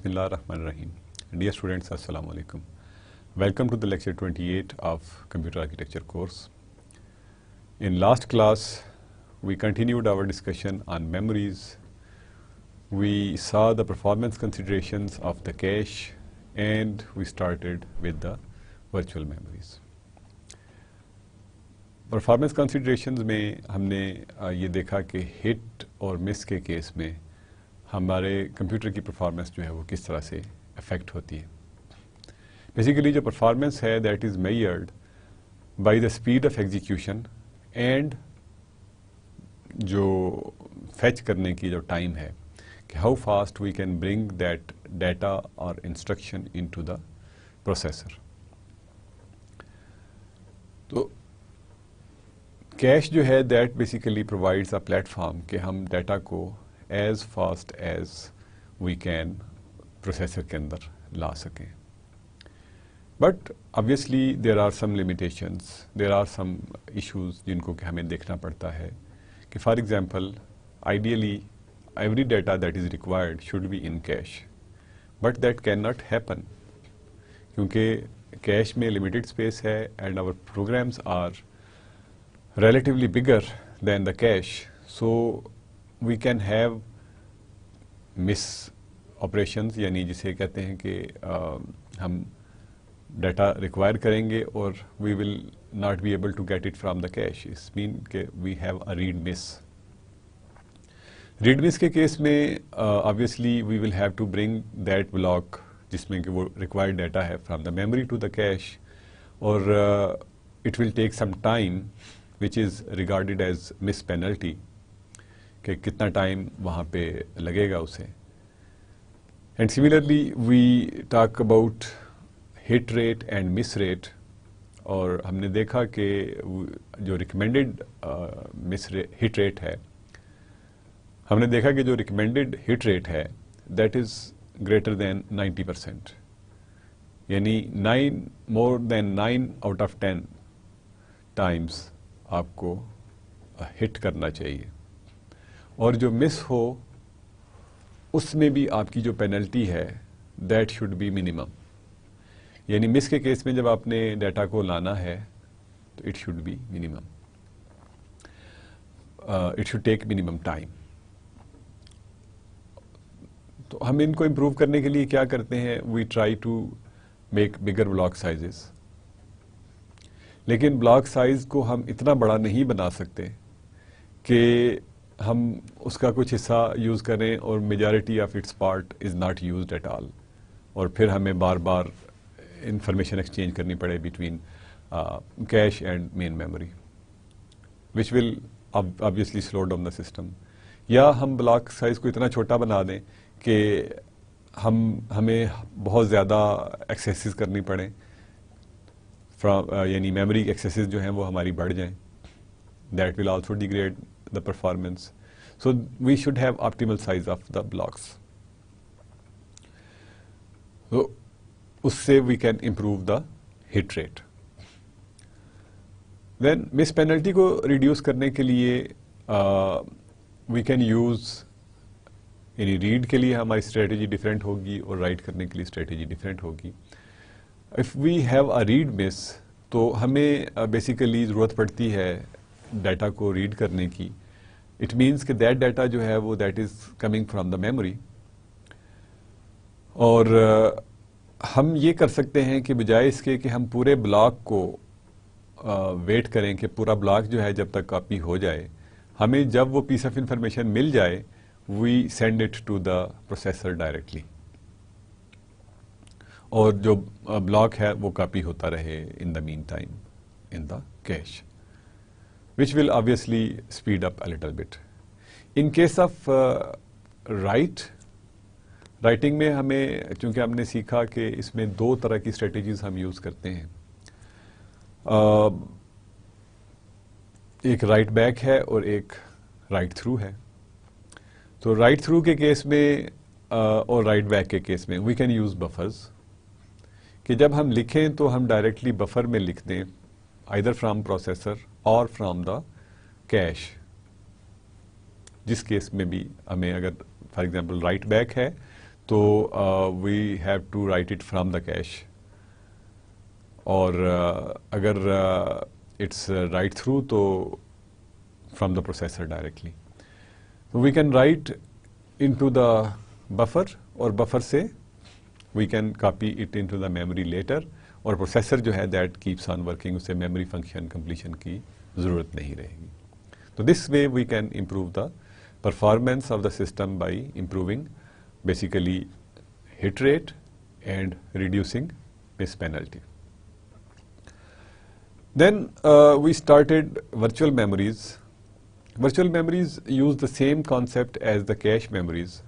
Bismillah Rahman Rahim. Dear students, Assalamu alaikum. Welcome to the lecture 28 of Computer Architecture course. In last class, we continued our discussion on memories. We saw the performance considerations of the cache and we started with the virtual memories. Performance considerations में हमने ये देखा कि hit case miss के case में हमारे computer की performance जो है वो किस तरह से अफेक्ट होती है बेसिकली जो परफॉर्मेंस है that is measured by the speed of execution and जो फैच करने की जो टाइम है कि how fast we can bring that data और इंस्ट्रक्शन इनटू द प्रोसेसर तो कैश जो है that basically provides a platform कि हम डाटा को as fast as we can processor के अंदर ला सकें But obviously there are some limitations. There are some issues जिनको कि हमें देखना पड़ता है कि for example, ideally every data that is required should be in cache. But that cannot happen क्योंकि cache में limited space है and our programs are relatively bigger than the cache. So we can have miss operations यानी जिसे कहते हैं कि uh, हम data require करेंगे और we will not be able to get it from the cache इस मीन के we have a read miss read miss के केस में obviously we will have to bring that block जिसमें कि वो रिक्वायर्ड डाटा है from the memory to the cache और it will take some time which is regarded as miss penalty कि कितना time वहाँ पे लगेगा उसे and similarly we talk about hit rate and miss rate और हमने देखा कि जो रिकमेंडेड मिस हिट रेट है हमने देखा कि जो रिकमेंडेड हिट रेट है that is greater than 90 percent यानी nine more than nine out of ten times आपको हिट करना चाहिए और जो मिस हो उसमें भी आपकी जो पेनल्टी है दैट शुड बी मिनिमम यानी मिस के केस में जब आपने डाटा को लाना है तो it should be minimum it should take minimum time तो हम इनको इम्प्रूव करने के लिए क्या करते हैं we try to make bigger block sizes लेकिन ब्लॉक साइज को हम इतना बड़ा नहीं बना सकते कि हम उसका कुछ हिस्सा यूज़ करें और majority of its part is not use at all और फिर हमें बार बार इंफॉर्मेशन एक्सचेंज करनी पड़े between cache and main memory which will obviously slow down the system या हम ब्लॉक साइज़ को इतना छोटा बना दें कि हम हमें बहुत ज़्यादा एक्सेस करनी पड़े फ्राम uh, यानी मेमोरी एक्सेस जो हैं वो हमारी बढ़ जाएँ that will also degrade the performance. So we should have optimal size of the blocks. So usse we can improve the hit rate. Then miss penalty ko reduce karne ke liye uh, we can use यानी read के लिए हमारी strategy different होगी और right करने के लिए strategy different होगी if we have a read miss तो हमें बेसिकली ज़रूरत पड़ती है डाटा को रीड करने की इट मीन्स कि दैट डाटा जो है वो that is coming from the memory और uh, हम ये कर सकते हैं कि बजाय इसके कि हम पूरे ब्लॉक को वेट uh, करें कि पूरा ब्लॉक जो है जब तक कॉपी हो जाए हमें जब वो पीस ऑफ इंफॉर्मेशन मिल जाए we send it to the processor directly और जो ब्लॉक uh, है वो कॉपी होता रहे in the meantime in the cache which will obviously speed up a little bit. In case of uh, write, writing में हमें क्योंकि हमने सीखा कि इसमें दो तरह की strategies हम use करते हैं आ, एक write back है और एक write through है तो write through के केस में आ, और write back के केस में we can use buffers कि जब हम लिखें तो हम directly buffer में लिख दें either from प्रोसेसर और from द कैश जिस केस में भी हमें अगर फॉर एग्जाम्पल राइट बैक है तो we have to write it from the cache और uh, अगर इट्स राइट थ्रू तो फ्रॉम द प्रोसेसर डायरेक्टली तो we can write into the buffer और बफर से we can copy it into the memory later और processor जो है that keeps on working उसे मेमोरी फंक्शन कंप्लीशन की जरूरत नहीं रहेगी तो this way we can improve the performance of the system by improving basically hit rate and reducing miss penalty then we started virtual memories virtual memories use the same concept as the cache memories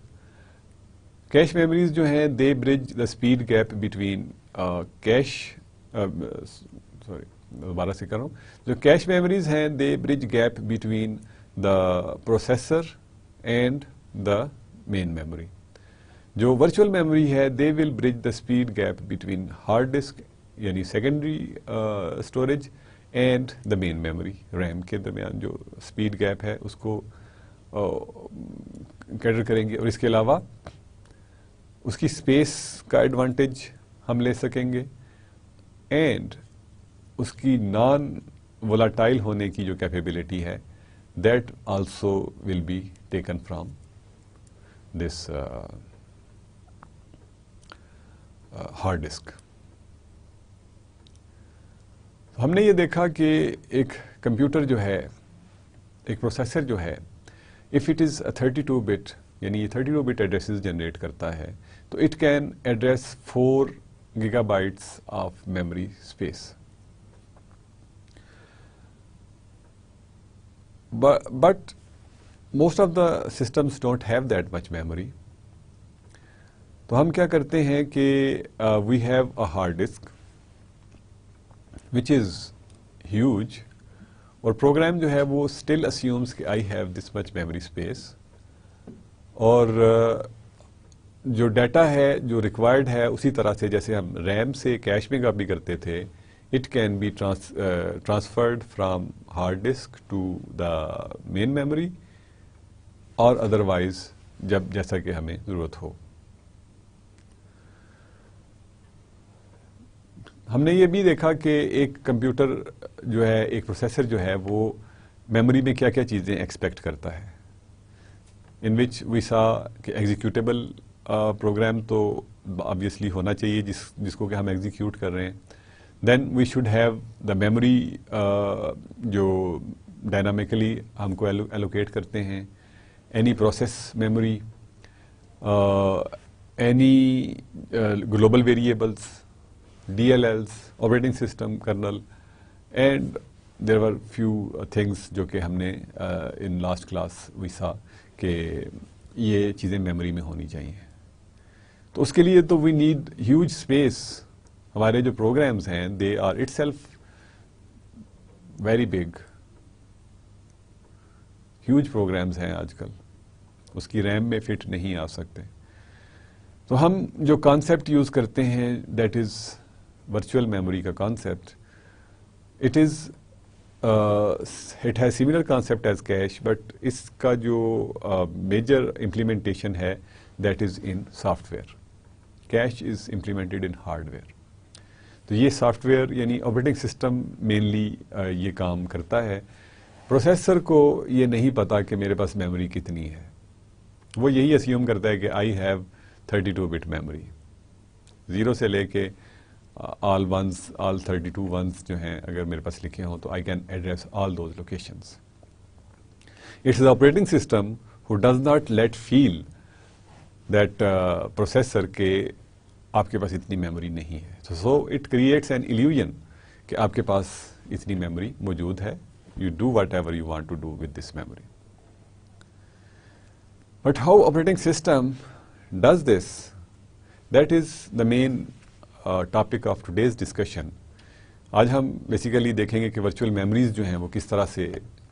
cache memories जो हैं they bridge the speed gap between cache sorry दोबारा से कर रहा हूँ जो cache memories हैं they bridge gap between the processor and the main memory जो वर्चुअल मेमोरी है they will bridge the speed gap between hard disk यानी secondary storage and the main memory RAM के दरमियान जो स्पीड गैप है उसको cadre uh, करेंगे और इसके अलावा उसकी स्पेस का एडवांटेज हम ले सकेंगे एंड उसकी नॉन वोलाटाइल होने की जो कैपेबिलिटी है that also will be taken from this hard disk हमने ये देखा कि एक कंप्यूटर जो है एक प्रोसेसर जो है if it is a 32 bit यानी ये 32 बिट एड्रेसेस जनरेट करता है तो it can address four gigabytes of memory space. But, but most of the systems don't have that much memory. तो हम क्या करते हैं कि we have a hard disk which is huge और प्रोग्राम जो है वो स्टिल अस्यूम्स कि I have this much memory space और uh, जो डाटा है जो रिक्वायर्ड है उसी तरह से जैसे हम रैम से कैश में कॉपी करते थे it can be transferred from hard disk to the main memory और अदरवाइज जब जैसा कि हमें ज़रूरत हो हमने ये भी देखा कि एक कंप्यूटर जो है एक प्रोसेसर जो है वो मेमोरी में क्या क्या चीज़ें एक्सपेक्ट करता है इन विच वी सा कि एग्जीक्यूटेबल प्रोग्राम तो ऑब्वियसली होना चाहिए जिस जिसको कि हम एग्जीक्यूट कर रहे हैं then we should have the memory जो डायनामिकली हमको एलोकेट करते हैं any process memory any global variables else operating system kernel and there are few things जो कि हमने in last class we saw कि ये चीज़ें मेमोरी में होनी चाहिए तो उसके लिए तो वी नीड ह्यूज स्पेस हमारे जो प्रोग्राम्स हैं they are it very big huge programs हैं आजकल उसकी रैम में फिट नहीं आ सकते तो हम जो कॉन्सेप्ट यूज़ करते हैं दैट इज़ वर्चुअल मेमोरी का concept it is it has similar concept as cache but इसका जो मेजर uh, इम्प्लीमेंटेशन है that is in software cache is implemented in hardware तो ये सॉफ्टवेयर यानी ऑपरेटिंग सिस्टम मेनली ये काम करता है प्रोसेसर को ये नहीं पता कि मेरे पास मेमोरी कितनी है वो यही अस्यूम करता है कि I have 32 bit memory zero से लेके आल वंस ऑल 32 वंस जो हैं अगर मेरे पास लिखे हों तो I can address all those locations it's the operating system who does not let feel that processor के आपके पास इतनी मेमोरी नहीं है so it creates an illusion कि आपके पास इतनी मेमोरी मौजूद है you do whatever you want to do with this memory but how operating system does this that is the main topic of today's discussion आज हम बेसिकली देखेंगे कि वर्चुअल मेमोरीज जो हैं वो किस तरह से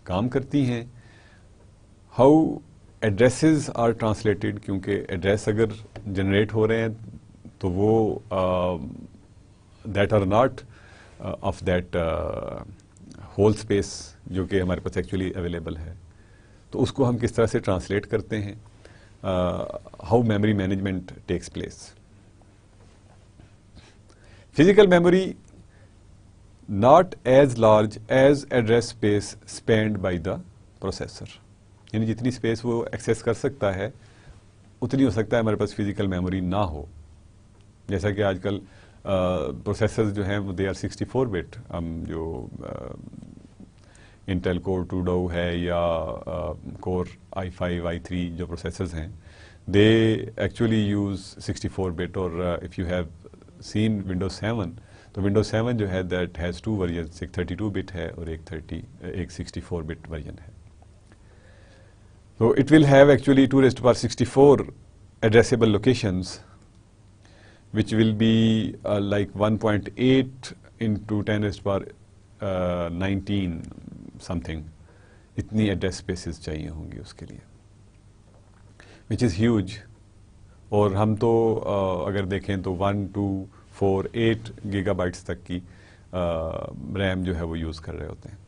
काम करती हैं हाउ एड्रेसेस आर ट्रांसलेटेड क्योंकि एड्रेस अगर जनरेट हो रहे हैं तो वो that are not of that whole space जो कि हमारे पास एक्चुअली अवेलेबल है तो उसको हम किस तरह से ट्रांसलेट करते हैं how memory management takes place physical memory not as large as address space spanned by the processor यानी जितनी स्पेस वो एक्सेस कर सकता है उतनी हो सकता है हमारे पास फिजिकल मेमोरी ना हो जैसा कि आजकल प्रोसेसर जो हैं वो they are sixty four bit हम जो इंटेल कोर टू डो है या core i five i three जो प्रोसेसर्स हैं they actually use sixty four bit और if you have seen Windows seven तो विंडोज सेवन जो है दैट हैज़ टू वर्जन एक थर्टी टू बिट है और एक थर्टी एक सिक्सटी फोर बिट वर्जन है तो it will have actually two rest पर four addressable locations which will be uh, like 1.8 into 10 raised to power 19 uh, something इतनी address spaces चाहिए होंगी उसके लिए विच इज़ ह्यूज और हम तो uh, अगर देखें तो one two four eight gigabytes तक की रैम uh, जो है वो यूज़ कर रहे होते हैं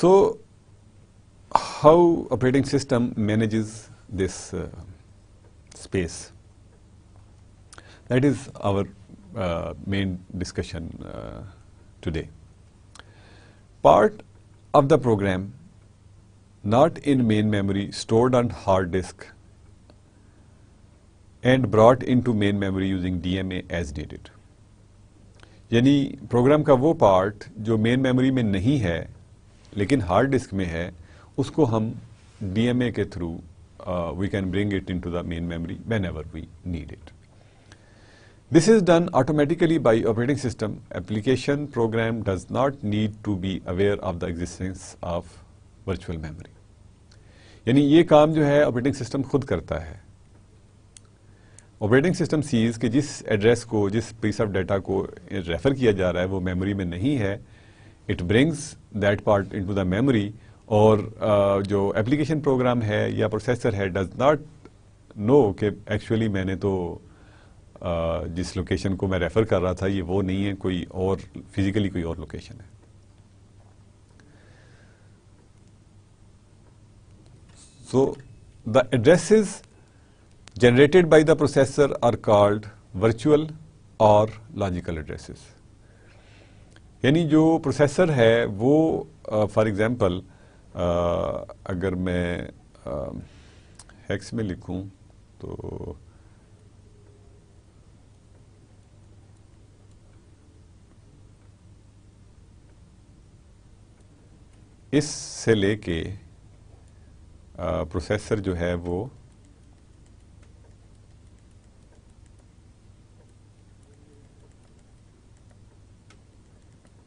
so how operating system manages this space That is our uh, main discussion uh, today. Part of the program not in main memory stored on hard disk and brought into main memory using DMA as needed. yani program ka wo part jo main memory mein nahi hai lekin hard disk mein hai usko hum dma ke through uh, we can bring it into the main memory whenever we need it This is done automatically by operating system. Application program does not need to be aware of the existence of virtual memory. यानी ये काम जो है operating system खुद करता है operating system seize कि जिस एड्रेस को जिस पीस ऑफ डाटा को रेफर किया जा रहा है वो मेमोरी में नहीं है it brings that part into the memory और uh, जो एप्लीकेशन प्रोग्राम है या प्रोसेसर है डज नॉट नो कि एक्चुअली मैंने तो जिस लोकेशन को मैं रेफर कर रहा था ये वो नहीं है कोई और फिजिकली कोई और लोकेशन है so the address generated by the processor are called virtual और लॉजिकल एड्रेसेस यानी जो प्रोसेसर है वो फॉर uh, एग्जांपल uh, अगर मैं हेक्स में लिखूँ तो इस से लेके प्रोसेसर जो है वो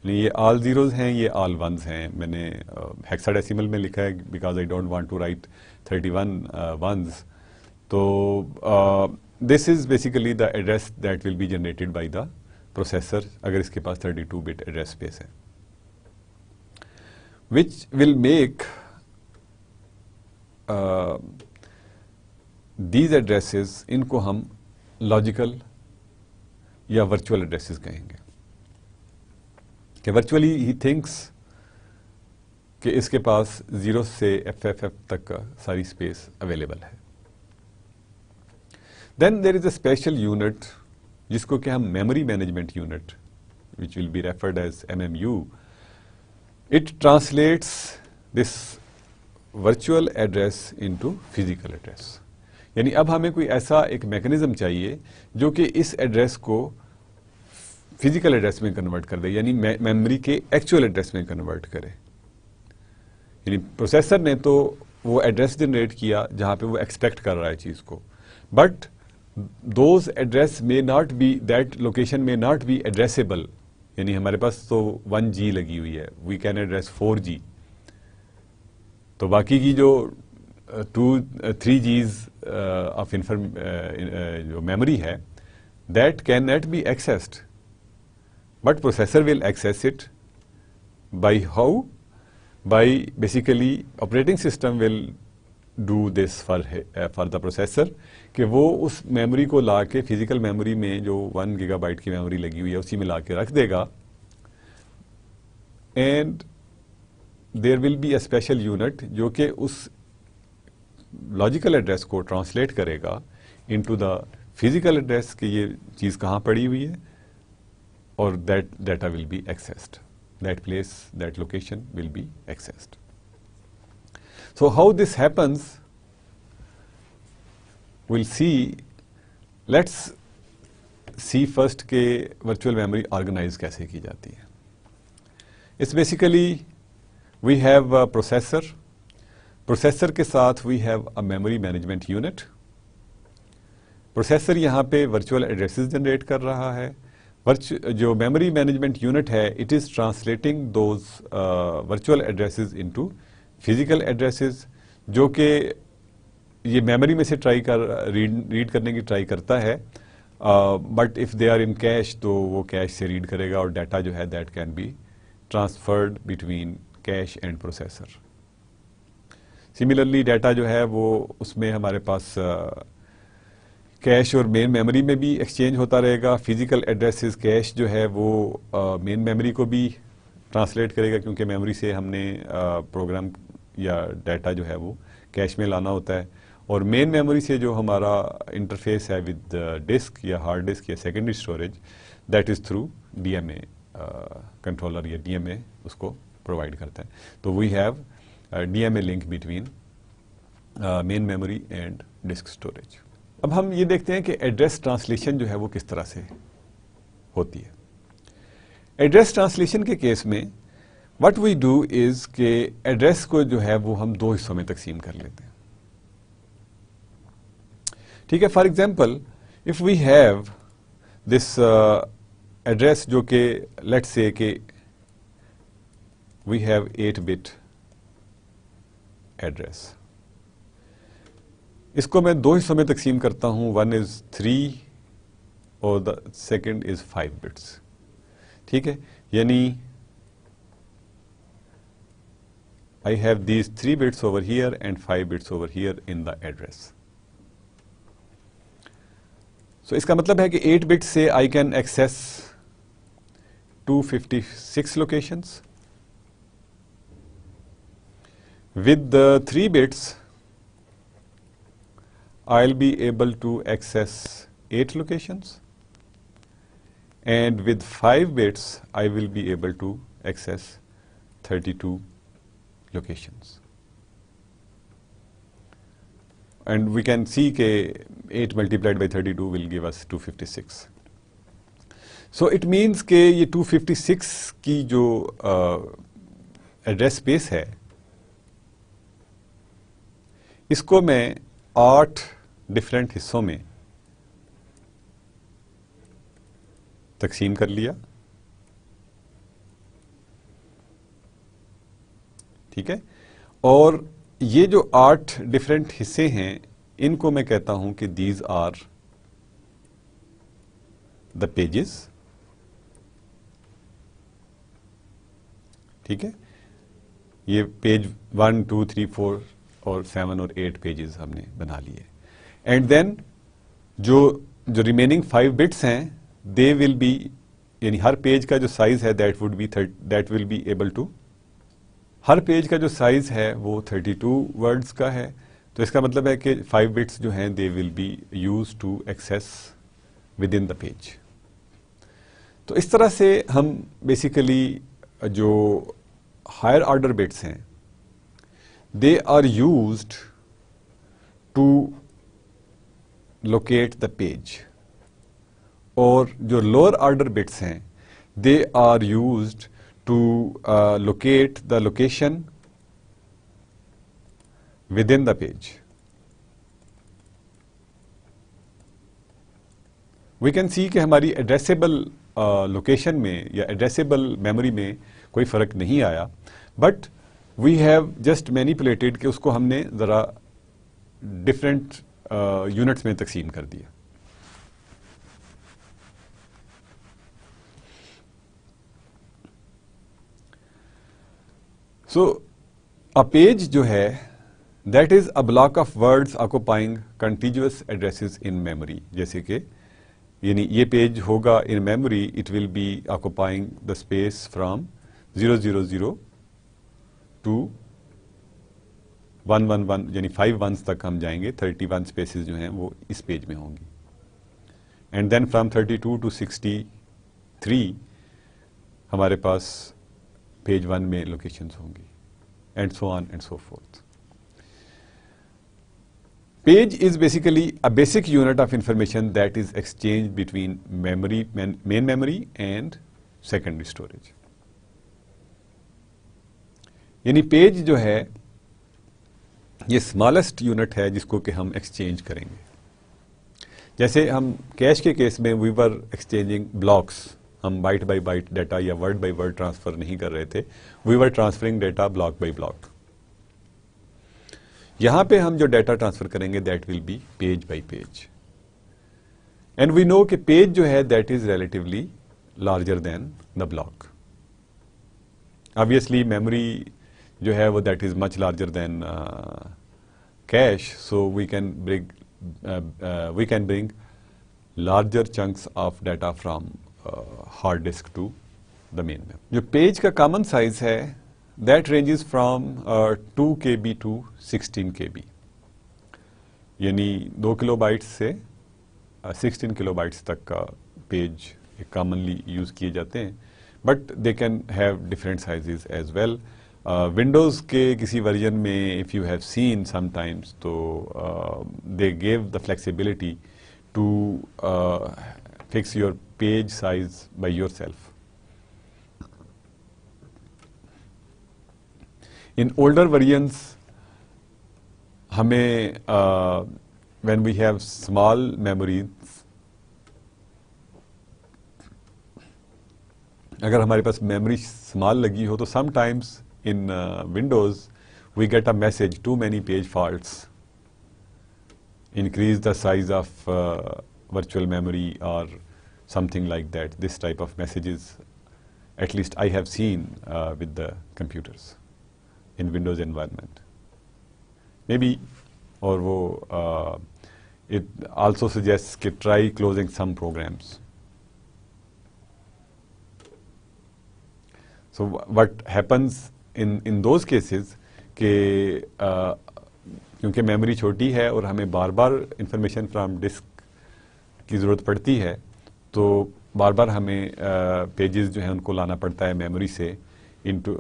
नहीं ये आल ज़ीरोज़ हैं ये आल वंस हैं मैंने हेक्साडेसिमल में लिखा है because I don't want to write thirty one ones तो this is basically the address that will be generated by the processor अगर इसके पास 32 बिट एड्रेस स्पेस है which will make these uh, addresses इनको हम लॉजिकल या virtual addresses कहेंगे कि वर्चुअली ही थिंक्स कि इसके पास ज़ीरो से एफ एफ एफ तक का सारी स्पेस अवेलेबल है then there is a special unit जिसको कि हम memory management unit which will be referred as M M U It translates this virtual address into physical address. यानी अब हमें कोई ऐसा एक मैकेनिज्म चाहिए जो कि इस एड्रेस को फिजिकल एड्रेस में कन्वर्ट कर दे यानी मेमोरी के एक्चुअल एड्रेस में कन्वर्ट करे यानी प्रोसेसर ने तो वो एड्रेस जनरेट किया जहाँ पे वो एक्सपेक्ट कर रहा है चीज़ को but those address may not be that location may not be addressable यानी हमारे पास तो वन जी लगी हुई है we can address four G तो बाकी की जो two three Gs of inform जो मेमोरी है that can not be accessed but processor will access it by how by basically operating system will do this for for the processor कि वो उस memory को ला के फिजिकल मेमोरी में जो one gigabyte की मेमोरी लगी हुई है उसी में ला के रख देगा and there will be a special unit जो कि उस लॉजिकल एड्रेस को ट्रांसलेट करेगा इनटू द फिजिकल एड्रेस कि ये चीज़ कहाँ पड़ी हुई है और that data will be accessed that place that location will be accessed so how this happens will see let's see first के वर्चुअल मेमोरी ऑर्गेनाइज कैसे की जाती है it's basically we have a processor processor के साथ we have a memory management unit processor यहाँ पे virtual addresses generate कर रहा है जो मेमोरी मैनेजमेंट यूनिट है it is translating those virtual addresses into physical addresses जो कि ये मेमोरी में से ट्राई कर रीड रीड करने की ट्राई करता है but if they are in cache तो वो कैश से रीड करेगा और डाटा जो है that can be transferred between cache and processor similarly data जो है वो उसमें हमारे पास कैश uh, और मेन मेमोरी में भी एक्सचेंज होता रहेगा फिजिकल एड्रेसेस कैश जो है वो मेन uh, मेमोरी को भी ट्रांसलेट करेगा क्योंकि मेमोरी से हमने प्रोग्राम uh, या डाटा जो है वो कैश में लाना होता है और मेन मेमोरी से जो हमारा इंटरफेस है विद डिस्क या हार्ड डिस्क या secondary storage that is through DMA controller या डीएमए उसको प्रोवाइड करता है तो we have DMA link between main memory and disk storage अब हम ये देखते हैं कि एड्रेस ट्रांसलेशन जो है वो किस तरह से होती है एड्रेस ट्रांसलेशन के केस में व्हाट वी डू इज़ के एड्रेस को जो है वो हम दो हिस्सों में तकसीम कर लेते हैं ठीक है for example if we have this address जो कि लेट से के we have eight bit address इसको मैं दो हिस्सों में तकसीम करता हूं वन इज़ थ्री और the second is five bits ठीक है यानी I have these three bits over here and five bits over here in the address so, इसका मतलब है 8 bits say I can access 256 locations. With the 3 bits, I'll be able to access 8 locations. And with 5 bits, I will be able to access 32 locations. and we can see k 8 multiplied by 32 will give us 256. So it means k ये 256 ki jo uh, address space hai isko मैं 8 different हिस्सों mein तकसीम kar liya ठीक है और ये जो आठ डिफरेंट हिस्से हैं इनको मैं कहता हूं कि दीज आर द पेजेस ठीक है ये page one two three four और सेवन और एट पेजेस हमने बना लिए एंड देन जो जो रिमेनिंग फाइव बिट्स हैं दे विल बी यानी हर पेज का जो साइज है that would be thirty that will be able to हर पेज का जो साइज़ है वो 32 वर्ड्स का है तो इसका मतलब है कि फाइव बिट्स जो हैं they will be use to access within the page तो इस तरह से हम बेसिकली जो हायर ऑर्डर बिट्स हैं they are use to locate the page और जो लोअर ऑर्डर बिट्स हैं they are used to uh, locate the location within the page. We can see कि हमारी एड्रेसेबल लोकेशन uh, में या addressable memory में कोई फ़र्क नहीं आया but we have just manipulated कि उसको हमने ज़रा डिफरेंट यूनिट्स में तकसीम कर दिया सो अ पेज जो है that is a block of words occupying continuous addresses in memory जैसे कि यानी ये पेज होगा in memory it will be occupying the space from zero to one one one यानी फाइव वन तक हम जाएंगे थर्टी वन स्पेसिस जो हैं वो इस पेज में होंगी and then from thirty two to sixty three हमारे पास पेज वन में लोकेशंस होंगी and so on and so forth page is basically a basic unit of information that is exchange between memory main memory and secondary storage यानी page जो है ये smallest unit है जिसको कि हम एक्सचेंज करेंगे जैसे हम कैश के केस में वी वर एक्सचेंजिंग ब्लॉक्स हम बाइट बाई बाइट डाटा या वर्ड बाई वर्ड ट्रांसफर नहीं कर रहे थे we were transferring data block by block यहां पे हम जो डाटा ट्रांसफर करेंगे that will be page by page and we know कि पेज जो है that is relatively larger than the block obviously memory जो है वो that is much larger than cache so we can bring we can bring larger chunks of data from hard disk to the main memory जो page का common size है that ranges from two K B to sixteen K B यानी दो kilobytes से sixteen kilobytes तक का page commonly use किए जाते हैं but they can have different sizes as well Windows के किसी वर्जन में if you have seen sometimes तो they gave the flexibility to fix your page size by yourself. In older variants, हमें uh, when we have small memories, अगर हमारे पास memory small लगी हो तो sometimes in uh, Windows we get a message too many page faults. Increase the size of uh, virtual memory or something like that, this type of messages at least I have seen uh, with the computers in Windows environment. Maybe or uh, it also suggests कि try closing some programs. So what happens in in those cases कि uh, क्योंकि memory छोटी है और हमें बार बार information from की ज़रूरत पड़ती है तो बार बार हमें पेजेस जो है उनको लाना पड़ता है मेमोरी से इनटू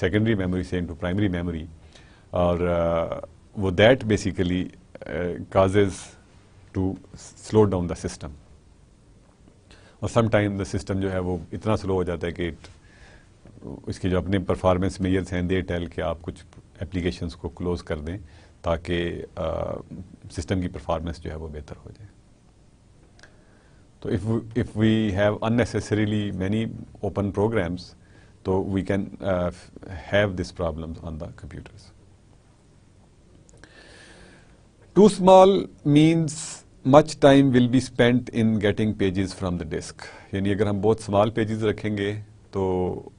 सेकेंडरी मेमोरी से इनटू प्राइमरी मेमोरी और आ, वो that basically causes to slow down the system और समटाइम द सिस्टम जो है वो इतना स्लो हो जाता है कि इट इसके जो अपने परफॉर्मेंस मेयर्स हैं दे टेल के आप कुछ एप्लीकेशंस को क्लोज़ कर दें ताकि सिस्टम की परफॉर्मेंस जो है वो बेहतर हो जाए तो if if we have unnecessarily many open programs तो we can have this problem on the computers too small means much time will be spent in getting pages from the disk यानी अगर हम बहुत स्मॉल पेजेस रखेंगे तो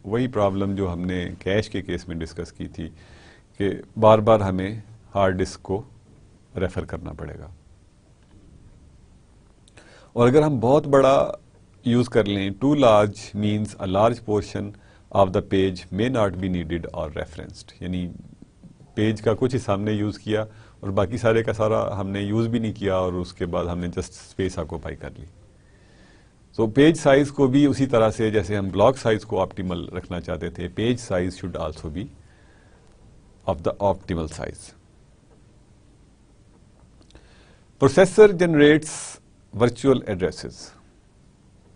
वही problem जो हमने कैश के केस में डिस्कस की थी कि बार बार हमें हार्ड डिस्क को रेफर करना पड़ेगा और अगर हम बहुत बड़ा यूज़ कर लें too large means a large portion of the page may not be needed और रेफरेंस्ड यानी पेज का कुछ हिस्सा हमने यूज़ किया और बाकी सारे का सारा हमने यूज़ भी नहीं किया और उसके बाद हमने जस्ट स्पेस आकोपाई कर ली सो पेज साइज़ को भी उसी तरह से जैसे हम ब्लॉक साइज़ को ऑप्टिमल रखना चाहते थे page size should also be of the optimal size processor generates virtual addresses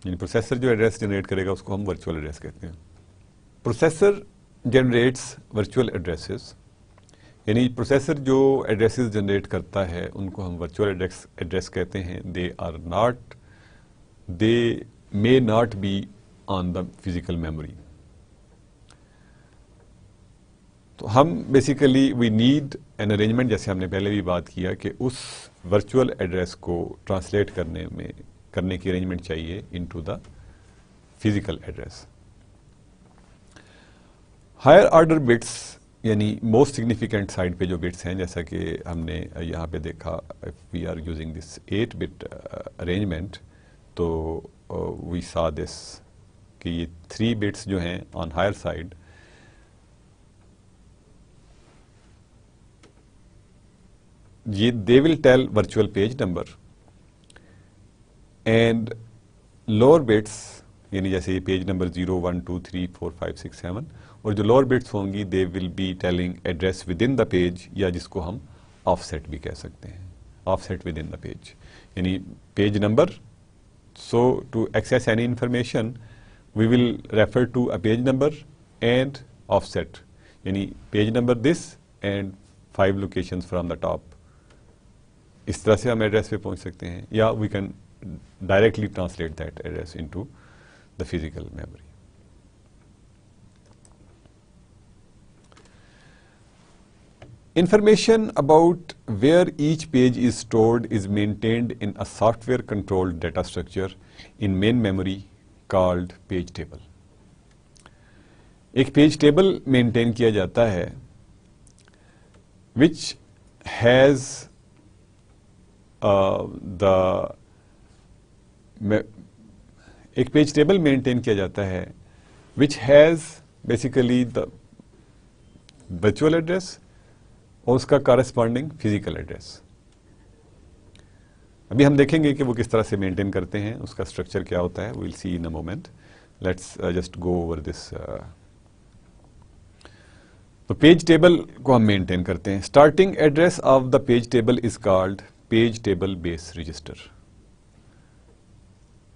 यानी प्रोसेसर जो एड्रेस जनरेट करेगा उसको हम वर्चुअल एड्रेस कहते हैं प्रोसेसर जनरेट्स वर्चुअल एड्रेसेस यानी प्रोसेसर जो एड्रेसेस जनरेट करता है उनको हम वर्चुअल एड्रेस एड्रेस कहते हैं they are not they may not be on the physical memory तो हम basically we need an arrangement जैसे हमने पहले भी बात किया कि उस वर्चुअल एड्रेस को ट्रांसलेट करने में करने की अरेंजमेंट चाहिए into the physical address higher order bits यानी मोस्ट सिग्निफिकेंट साइड पे जो बिट्स हैं जैसा कि हमने यहाँ पे देखा we are using this eight bit arrangement तो वी सा दिस कि ये थ्री बिट्स जो हैं ऑन हायर साइड ये they will tell virtual page number and lower bits यानी जैसे ये page number zero one two three four five six seven और जो लोअर बिट्स होंगी they will be telling address within the page या जिसको हम ऑफसेट भी कह सकते हैं offset within the page यानी page number so to access any information we will refer to a page number and offset यानी page number this and five locations from the top इस तरह से हम एड्रेस पे पहुंच सकते हैं या we can directly translate that address into the physical memory information about where each page is stored is maintained in a software controlled data structure in main memory called page table एक page table maintain किया जाता है which has the uh, एक page table maintain किया जाता है which has basically the virtual address और उसका कारस्पॉन्डिंग फिजिकल एड्रेस अभी हम देखेंगे कि वो किस तरह से मेंटेन करते हैं उसका स्ट्रक्चर क्या होता है will see in a moment let's just go over this तो पेज टेबल को हम मेंटेन करते हैं starting address of the page table is called page table base register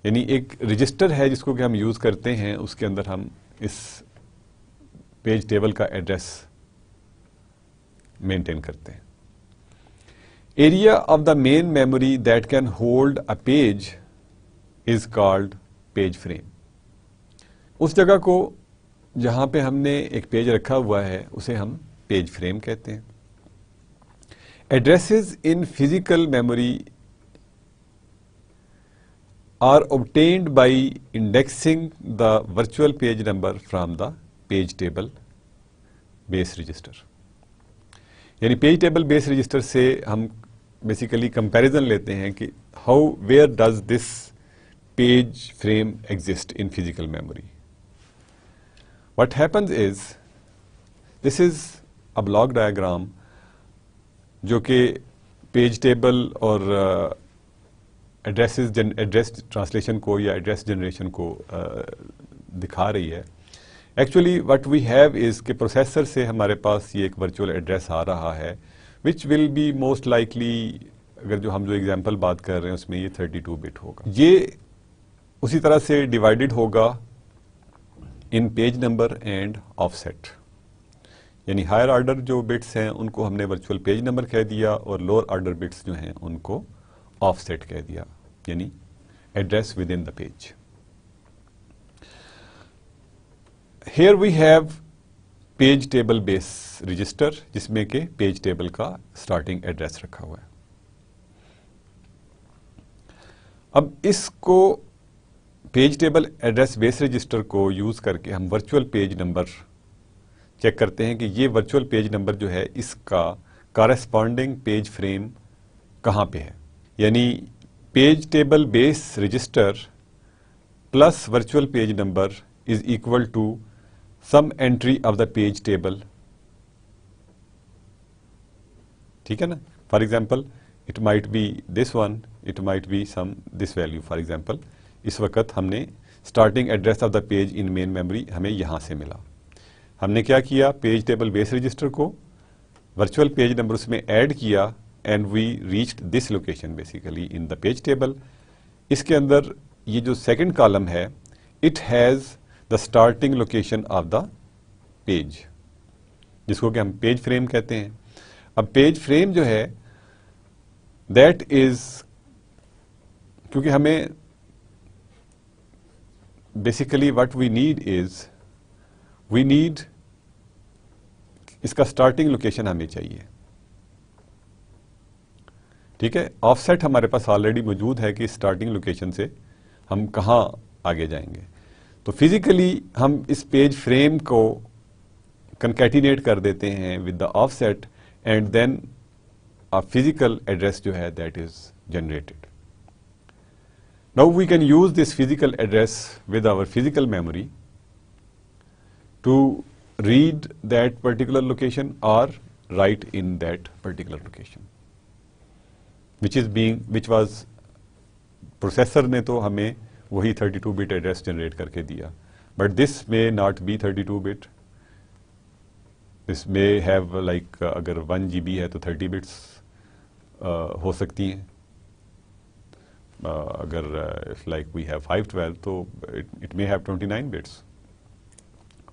यानी एक रजिस्टर है जिसको कि हम यूज़ करते हैं उसके अंदर हम इस पेज टेबल का एड्रेस मेंटेन करते हैं area of the main memory that can hold a page is called page frame उस जगह को जहां पे हमने एक पेज रखा हुआ है उसे हम पेज फ्रेम कहते हैं addresses in physical memory are obtained by indexing the virtual page number from the page table base register. यानी पेज टेबल बेस रजिस्टर से हम बेसिकली कंपैरिजन लेते हैं कि how where does this page frame exist in physical memory what happens is this is a block diagram जो कि page table और address address translation को या एड्रेस जनरेशन को आ, uh, दिखा रही है actually what we have is के प्रोसेसर से हमारे पास ये एक वर्चुअल एड्रेस आ रहा है which will be most likely अगर जो हम जो एग्जाम्पल बात कर रहे हैं उसमें ये 32 बिट होगा ये उसी तरह से डिवाइडेड होगा in page number and offset यानी हायर ऑर्डर जो बिट्स हैं उनको हमने वर्चुअल पेज नंबर कह दिया और लोअर ऑर्डर बिट्स जो हैं उनको ऑफसेट कह दिया यानी address within the page here we have page table base register जिसमें के पेज टेबल का स्टार्टिंग एड्रेस रखा हुआ है अब इसको page table address base register को यूज़ करके हम वर्चुअल पेज नंबर चेक करते हैं कि ये वर्चुअल पेज नंबर जो है इसका कारस्पॉन्डिंग पेज फ्रेम कहाँ पे है यानी page table base register plus virtual page number is equal to some entry of the page table ठीक है ना for example it might be this one it might be some this value for example इस वक्त हमने starting address of the page in main memory हमें यहाँ से मिला हमने क्या किया पेज टेबल बेस रजिस्टर को वर्चुअल पेज नंबर उसमें ऐड किया and we reached this location basically in the page table इसके अंदर ये जो सेकंड कॉलम है it has the starting location of the page जिसको कि हम पेज फ्रेम कहते हैं अब पेज फ्रेम जो है दैट इज़ क्योंकि हमें basically what we need is we need इसका स्टार्टिंग लोकेशन हमें चाहिए ठीक है ऑफसेट हमारे पास ऑलरेडी मौजूद है कि स्टार्टिंग लोकेशन से हम कहाँ आगे जाएंगे तो फिज़िकली हम इस पेज फ्रेम को कंकेटिनेट कर देते हैं with the offset and then uh physical address जो है that is generated now we can use this physical address with our physical memory to read that particular location or write in that particular location which is being which was processor ne to hame wahi 32 bit address generate karke diya but this may not be 32 bit this may have like uh, agar 1 gb hai to 30 bits uh, ho sakti हैं uh, agar uh, if like we have 512 to it, it may have 29 bits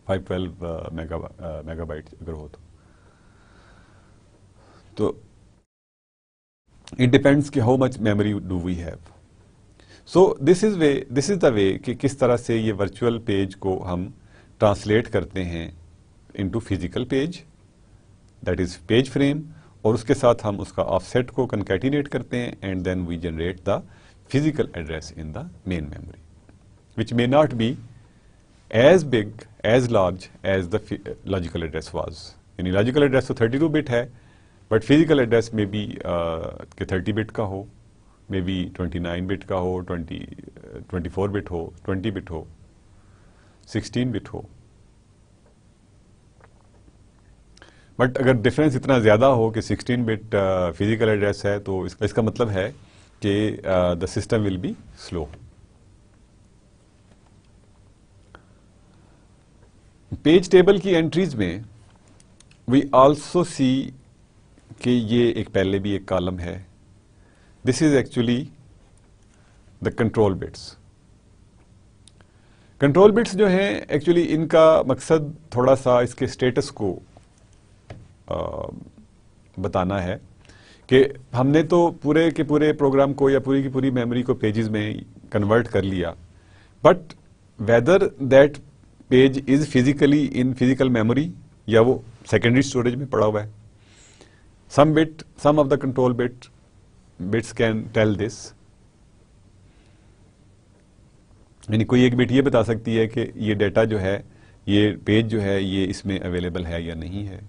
five twelve uh, mega megabyte uh, अगर हो तो it तो depends कि how much memory do we have so this is way this is the way कि किस तरह से ये वर्चुअल पेज को हम ट्रांसलेट करते हैं into physical page that is page frame और उसके साथ हम उसका ऑफसेट को कंकैटिनेट करते हैं and then we generate the physical address in the main memory which may not be as big as large as the logical address was यानी logical address तो थर्टी टू बिट है but physical address may be के 30 bit का हो may be twenty nine bit का हो twenty twenty four bit हो twenty bit हो सिक्सटीन बिट हो बट अगर डिफरेंस इतना ज़्यादा हो कि सिक्सटीन बिट फिजिकल एड्रेस है तो इसका मतलब है कि the system will be slow page table की एंट्रीज में वी आल्सो सी कि ये एक पहले भी एक कॉलम है this is actually the control bits control bits जो हैं एक्चुअली इनका मकसद थोड़ा सा इसके स्टेटस को आ, बताना है कि हमने तो पूरे के पूरे प्रोग्राम को या पूरी की पूरी मेमोरी को पेजेस में कन्वर्ट कर लिया but whether that page is physically in physical memory या वो सेकेंडरी स्टोरेज में पड़ा हुआ है some bit some of the control bit bits can tell this यानी कोई एक बिट ये बता सकती है कि ये डेटा जो है ये पेज जो है ये इसमें अवेलेबल है या नहीं है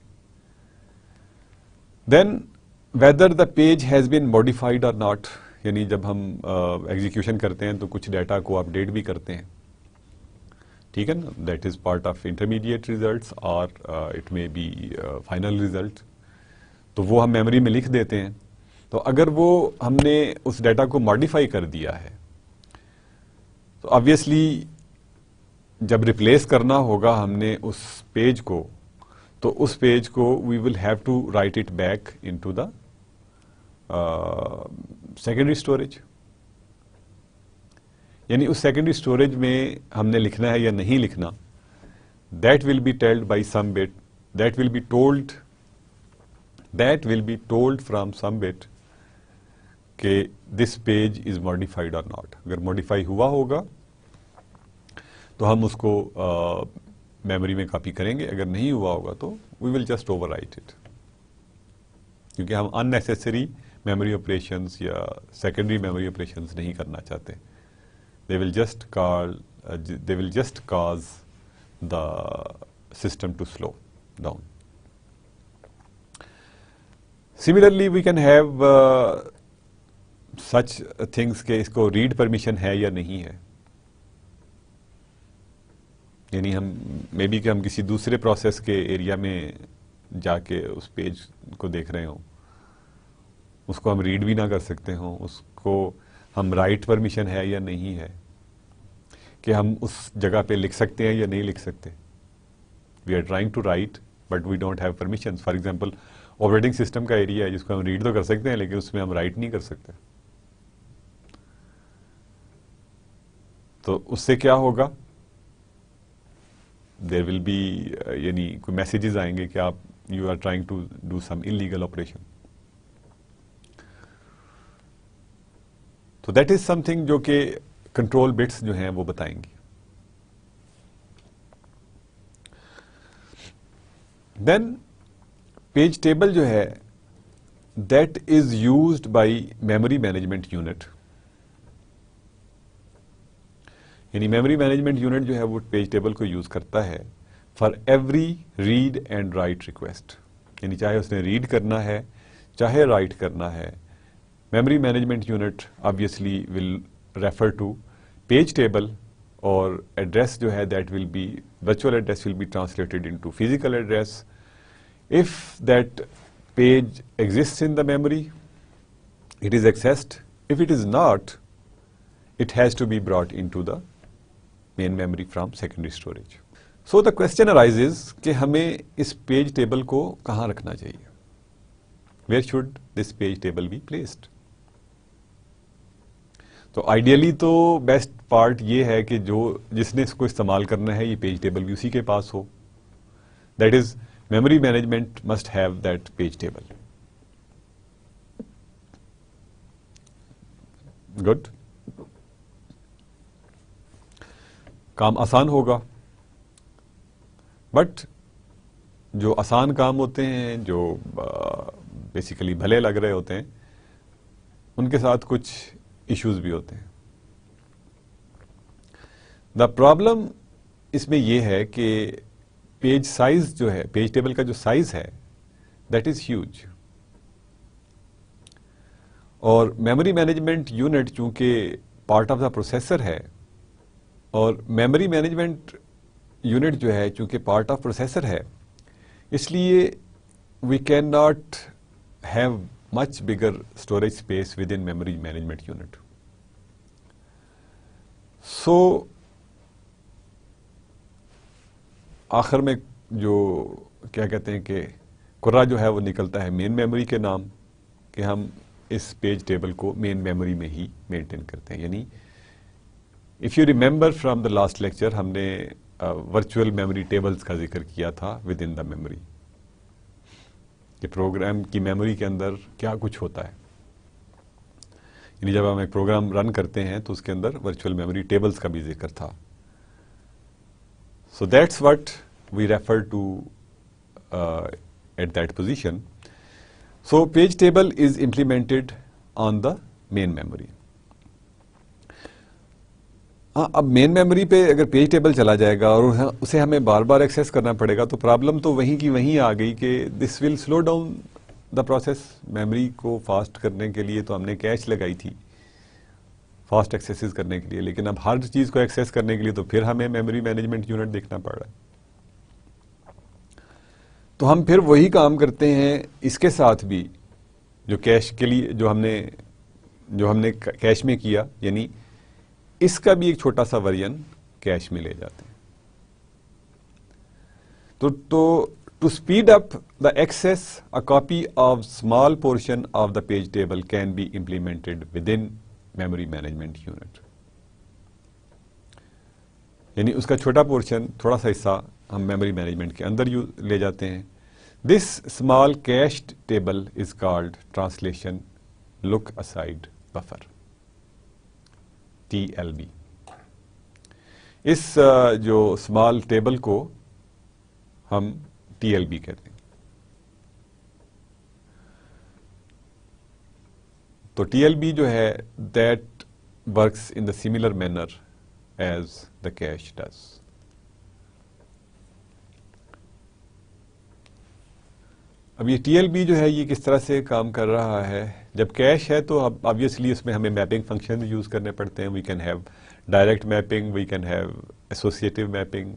then whether the page has been modified और नॉट यानी जब हम एग्जीक्यूशन uh, करते हैं तो कुछ डेटा को अपडेट भी करते हैं ठीक है ना that is part of intermediate result और it may be final result तो वो हम मेमोरी में लिख देते हैं तो अगर वो हमने उस डाटा को मॉडिफाई कर दिया है तो ऑब्वियसली जब रिप्लेस करना होगा हमने उस पेज को तो उस पेज को we will have to write it back into the secondary storage यानी उस सेकेंडरी स्टोरेज में हमने लिखना है या नहीं लिखना that will be telled by some bit that will be told that will be told from some bit के दिस पेज इज मॉडिफाइड और नॉट अगर मॉडिफाई हुआ होगा तो हम उसको मेमोरी में कॉपी करेंगे अगर नहीं हुआ होगा तो we will just overwrite it क्योंकि हम अननेसेसरी मेमोरी ऑपरेशंस या सेकेंडरी मेमोरी ऑपरेशंस नहीं करना चाहते they will just call uh, they will just cause the system to slow down. Similarly we can have such things के इसको read permission है या नहीं है यानी हम मे बी कि हम किसी दूसरे प्रोसेस के एरिया में जाके उस पेज को देख रहे हों उसको हम रीड भी ना कर सकते हों उसको हम राइट परमिशन है या नहीं है कि हम उस जगह पे लिख सकते हैं या नहीं लिख सकते we are trying to write but we don't have permission for example operating system का एरिया है जिसको हम रीड तो कर सकते हैं लेकिन उसमें हम राइट नहीं कर सकते तो उससे क्या होगा देर विल बी यानी कोई मैसेजेस आएंगे कि आप you are trying to do some illegal operation तो दैट इज समथिंग जो कि कंट्रोल बिट्स जो हैं वो बताएंगे देन पेज टेबल जो है that is use by memory management unit यानी मेमोरी मैनेजमेंट यूनिट जो है वो पेज टेबल को यूज करता है for every read and write request यानी चाहे उसने रीड करना है चाहे राइट करना है memory management unit obviously will refer to page table or address jo hai that will be virtual address will be translated into physical address if that page exists in the memory, it is accessed. If it is not, it has to be brought into the main memory from secondary storage. So the question arises कि hame is page table ko kahan rakhna chahiye Where should this page table be placed? तो ideally तो best part ये है कि जो जिसने इसको इस्तेमाल करना है ये पेज टेबल भी उसी के पास हो that is memory management must have that page table good काम आसान होगा बट जो आसान काम होते हैं जो बेसिकली uh, भले लग रहे होते हैं उनके साथ कुछ इश्यूज भी होते हैं द प्रॉब्लम इसमें यह है कि पेज साइज जो है पेज टेबल का जो साइज है दैट इज ह्यूज और मेमोरी मैनेजमेंट यूनिट चूंकि पार्ट ऑफ द प्रोसेसर है और मेमोरी मैनेजमेंट यूनिट जो है चूंकि पार्ट ऑफ प्रोसेसर है इसलिए we can not have much bigger storage space within memory management unit so आखिर में जो क्या कहते हैं कि कुर्रा जो है वो निकलता है मेन मेमोरी के नाम कि हम इस पेज टेबल को मेन मेमोरी में ही मेंटेन करते हैं यानी if you remember from the last lecture हमने वर्चुअल मेमोरी टेबल्स का जिक्र किया था विद इन द मेमोरी कि प्रोग्राम की मेमोरी के अंदर क्या कुछ होता है यानी जब हम एक प्रोग्राम रन करते हैं तो उसके अंदर वर्चुअल मेमोरी टेबल्स का भी जिक्र था so that's what we refer to at that position so page table is implemented on the main memory हाँ अब मेन मेमोरी पे अगर पेज टेबल चला जाएगा और उसे हमें बार बार एक्सेस करना पड़ेगा तो प्रॉब्लम तो वहीं की वहीं आ गई कि this will slow down the process memory को फास्ट करने के लिए तो हमने कैश लगाई थी फास्ट एक्सेस करने के लिए लेकिन अब हर चीज़ को एक्सेस करने के लिए तो फिर हमें मेमोरी मैनेजमेंट यूनिट देखना पड़ रहा है तो हम फिर वही काम करते हैं इसके साथ भी जो कैश के लिए जो हमने जो हमने कैश में किया यानी इसका भी एक छोटा सा वर्जन कैश में ले जाते हैं तो तो To speed up the access, a copy of small portion of the page table can be implemented within memory management unit. यानी उसका छोटा पोर्शन थोड़ा सा हिस्सा हम मेमोरी मैनेजमेंट के अंदर यू ले जाते हैं this small cached table is called translation lookaside buffer T L B इस जो स्मॉल टेबल को हम टीएलबी कहते हैं तो टीएलबी जो है that works in the similar manner as the cache does अब ये टीएलबी जो है ये किस तरह से काम कर रहा है जब कैश है तो अब ऑब्वियसली उसमें हमें मैपिंग फंक्शन यूज़ करने पड़ते हैं we can have direct mapping we can have associative mapping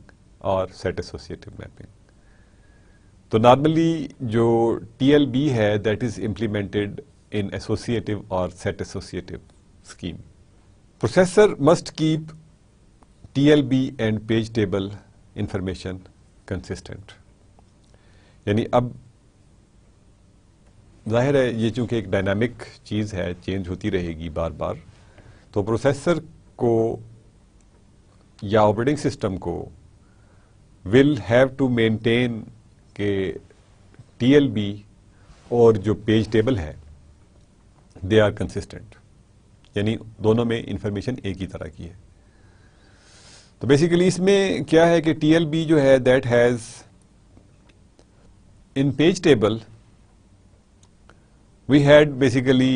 और सेट एसोसिएटिव मैपिंग तो नॉर्मली जो टी है that is implemented in associative और set associative must keep T L TLB and page table information consistent यानी अब जाहिर है ये चूंकि एक डायनामिक चीज़ है चेंज होती रहेगी बार बार तो प्रोसेसर को या ऑपरेटिंग सिस्टम को विल हैव टू मेंटेन कि टीएलबी और जो पेज टेबल है दे आर कंसिस्टेंट यानी दोनों में इंफॉर्मेशन एक ही तरह की है तो बेसिकली इसमें क्या है कि टीएलबी जो है that has we had basically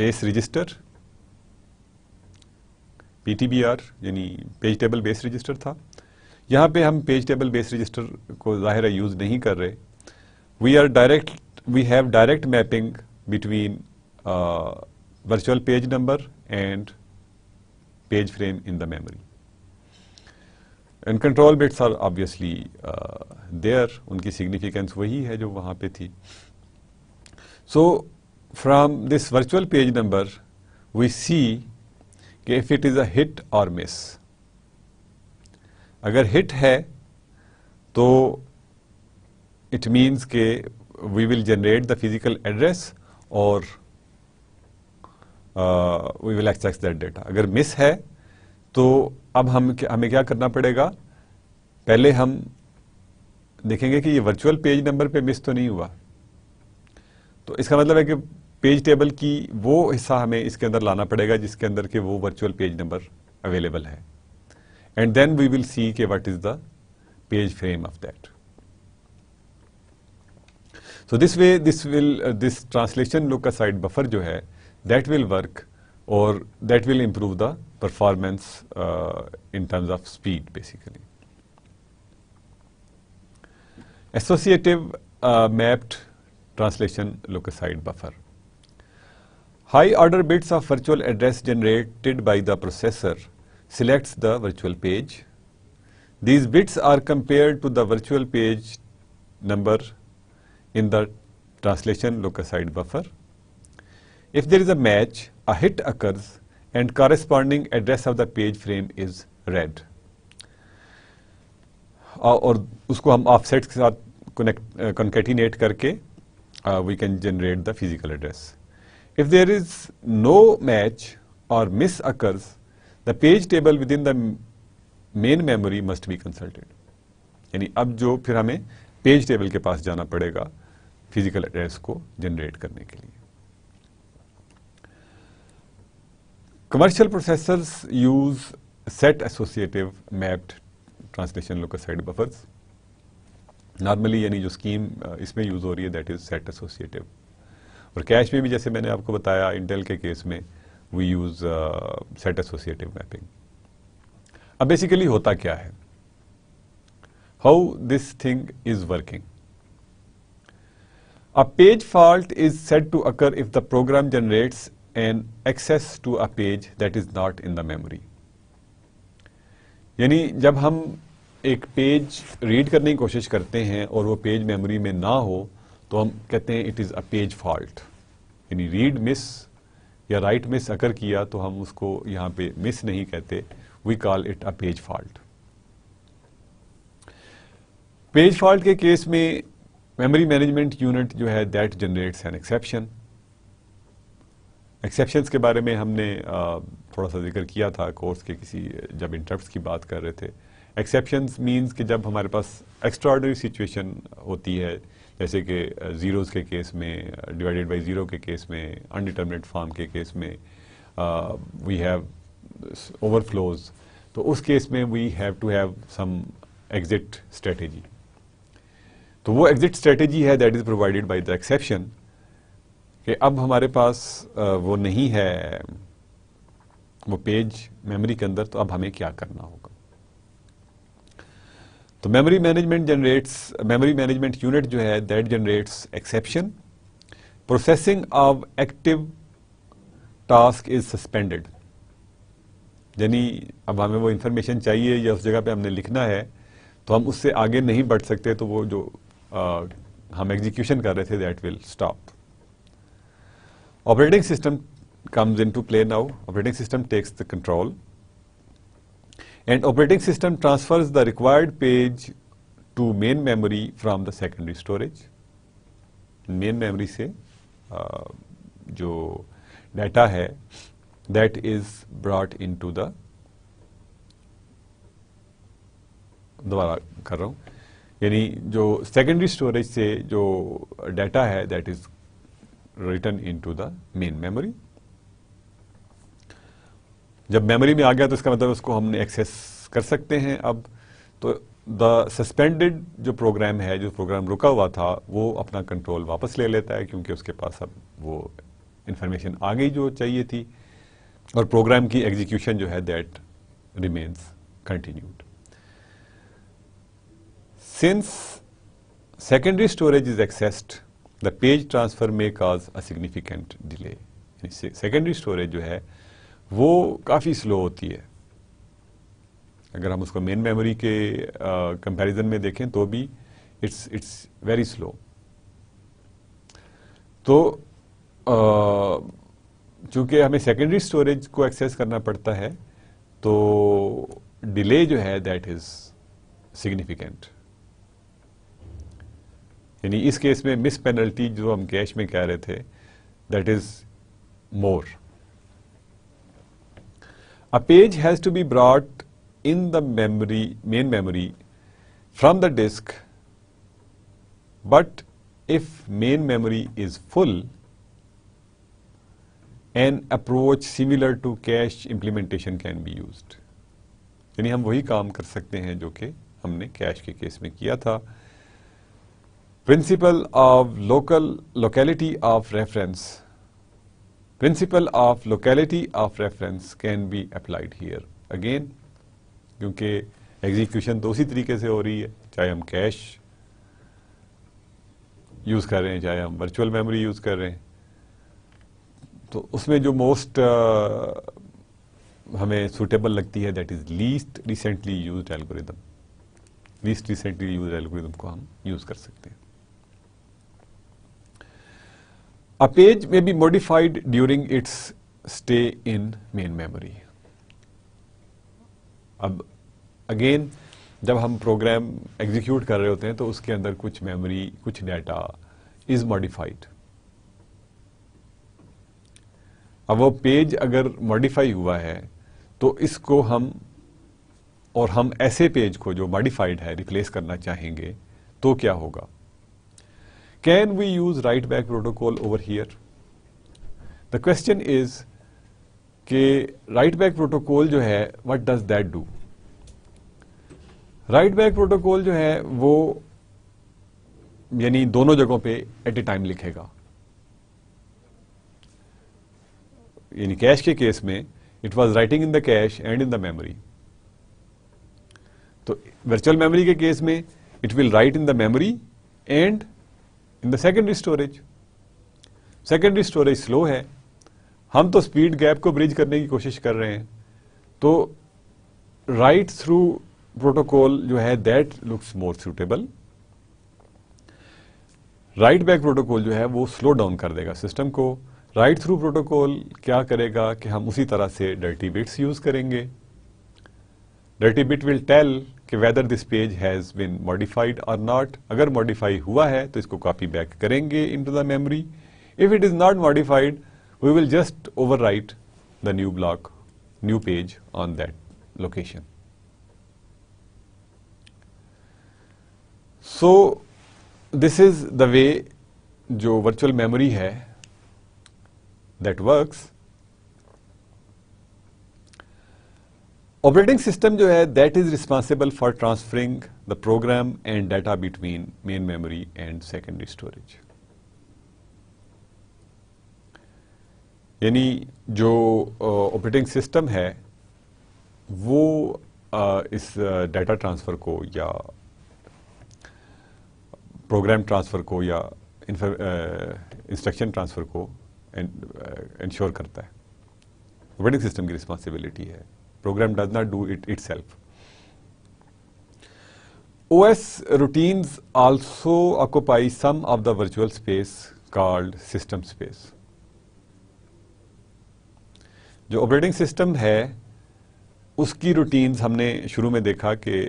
base register P T B PTBR यानी पेज टेबल बेस रजिस्टर था यहाँ पे हम पेज टेबल बेस रजिस्टर को ज़ाहिर है यूज़ नहीं कर रहे we are direct we have direct mapping between virtual page number and page frame in the memory and control bits are obviously there उनकी सिग्निफिकेंस वही है जो वहाँ पे थी so from this virtual page number we see कि if it is a hit और miss अगर हिट है तो इट मीन्स के we will generate the physical address और we will access that data अगर मिस है तो अब हम हमें क्या करना पड़ेगा पहले हम देखेंगे कि ये वर्चुअल पेज नंबर पे मिस तो नहीं हुआ तो इसका मतलब है कि पेज टेबल की वो हिस्सा हमें इसके अंदर लाना पड़ेगा जिसके अंदर के वो वर्चुअल पेज नंबर अवेलेबल है and then we will see okay, what is the page frame of that. So this way, this will uh, this translation look-aside buffer that will work or that will improve the performance uh, in terms of speed basically. Associative uh, mapped translation look-aside buffer. High order bits of virtual address generated by the processor selects the virtual page. These bits are compared to the virtual page number in the translation lookaside buffer. If there is a match, a hit occurs and corresponding address of the page frame is read. Uh, or usko हम offsets के साथ connect concatenate करके we can generate the physical address. If there is no match or miss occurs. Page table within the main memory must be consulted यानी अब जो फिर हमें page table के पास जाना पड़ेगा फिजिकल एड्रेस को जनरेट करने के लिए commercial processors use set associative mapped translation lookaside buffers normally यानी जो स्कीम इसमें यूज़ हो रही है दैट इज़ सेट एसोसिएटिव और कैश में भी जैसे मैंने आपको बताया इंटेल के केस में we use uh, set associative mapping. Uh, basically hota kya hai? How this thing is working. A page fault is said to occur if the program generates an access to a page that is not in the memory. यानी जब हम एक page read करने की कोशिश करते हैं और वो पेज मेमोरी में ना हो तो हम कहते हैं it is a page fault यानी रीड मिस या राइट मिस अगर किया तो हम उसको यहां पे मिस नहीं कहते we call it a page fault page fault के केस में मेमोरी मैनेजमेंट यूनिट जो है that generates an exception exceptions के बारे में हमने थोड़ा सा जिक्र किया था कोर्स के किसी जब इंटरप्ट की बात कर रहे थे एक्सेप्शंस मींस कि जब हमारे पास एक्स्ट्रॉर्डनरी सिचुएशन होती है जैसे कि ज़ीरोज़ के केस में डिवाइडेड बाई ज़ीरो के केस में अनडिटर्मिनेट फॉर्म के केस में वी हैव ओवरफ्लोज तो उस केस में we have to have some exit strategy तो वो एग्जिट स्ट्रेटेजी है that is provided by the exception कि अब हमारे पास वो नहीं है वो पेज मेमोरी के अंदर तो अब हमें क्या करना होगा तो memory management generates memory management unit जो है that generates exception processing of active task is suspended यानी अब हमें वो इन्फॉर्मेशन चाहिए या उस जगह पे हमने लिखना है तो हम उससे आगे नहीं बढ़ सकते तो वो जो आ, हम एग्जीक्यूशन कर रहे थे that will stop operating system comes into play now operating system takes the control and operating system transfers the required page to main memory from the secondary storage. Main memory se uh, jo data hai that is brought into the दोबारा कर रहा हूँ यानी जो secondary storage से जो data है that is return into the main memory जब मेमोरी में आ गया तो इसका मतलब उसको हम एक्सेस कर सकते हैं अब तो द सस्पेंडेड जो प्रोग्राम है जो प्रोग्राम रुका हुआ था वो अपना कंट्रोल वापस ले लेता है क्योंकि उसके पास अब वो इंफॉर्मेशन आ गई जो चाहिए थी और प्रोग्राम की एग्जीक्यूशन जो है that remains continued since secondary storage is accessed the page transfer में cause a significant delay secondary storage जो है वो काफ़ी स्लो होती है अगर हम उसको मेन मेमोरी के कंपैरिजन में देखें तो भी इट्स इट्स वेरी स्लो तो चूंकि हमें सेकेंडरी स्टोरेज को एक्सेस करना पड़ता है तो डिले जो है दैट इज सिग्निफिकेंट यानी इस केस में मिस पेनल्टी जो हम कैश में कह रहे थे that is more A page has to be brought in the memory, main memory from the disk, but if main memory is full, an approach similar to cache implementation can be used. यानी हम वही काम कर सकते हैं जो कि हमने कैश के केस में किया था principle of local locality of reference principle of locality of reference can be applied here. Again, क्योंकि एग्जीक्यूशन तो उसी तरीके से हो रही है चाहे हम कैश यूज़ कर रहे हैं चाहे हम वर्चुअल मेमोरी यूज़ कर रहे हैं तो उसमें जो मोस्ट uh, हमें सुटेबल लगती है that is least recently use algorithm least recently use algorithm को हम यूज़ कर सकते हैं A page may be modified during its stay in main memory. अब अगेन जब हम प्रोग्राम एग्जीक्यूट कर रहे होते हैं तो उसके अंदर कुछ मेमोरी कुछ डाटा इज मॉडिफाइड अब वो पेज अगर मॉडिफाई हुआ है तो इसको हम और हम ऐसे पेज को जो मॉडिफाइड है रिप्लेस करना चाहेंगे तो क्या होगा Can we use write back protocol over here? The question is कि राइट बैक प्रोटोकॉल जो है what does that do write back protocol जो है वो यानी दोनों जगहों पे एट ए टाइम लिखेगा यानी कैश के केस में it was writing in the cache and in the memory तो वर्चुअल मेमोरी के केस में it will write in the memory and in the secondary storage secondary storage slow है हम तो स्पीड गैप को bridge करने की कोशिश कर रहे हैं तो राइट थ्रू प्रोटोकॉल जो है that looks more suitable write back protocol जो है वो स्लो डाउन कर देगा सिस्टम को राइट थ्रू प्रोटोकॉल क्या करेगा कि हम उसी तरह से डर्टी बिट्स यूज करेंगे डर्टी बिट विल टेल कि whether this page has been modified और नॉट अगर मॉडिफाई हुआ है तो इसको कॉपी बैक करेंगे into the memory if it is not modified we will just overwrite the new block new page on that location so this is the way जो virtual memory है that works operating system जो है that is responsible for transferring the program and data between main memory and secondary storage यानी जो operating uh, system है वो uh, इस data uh, transfer को या प्रोग्राम ट्रांसफ़र को या इंस्ट्रक्शन ट्रांसफ़र को इंश्योर करता है ऑपरेटिंग सिस्टम की रिस्पॉन्सिबिलिटी है program does not do it itself. OS routines also occupy some of the virtual space called system space. जो ऑपरेटिंग सिस्टम है उसकी रूटीन्स हमने शुरू में देखा कि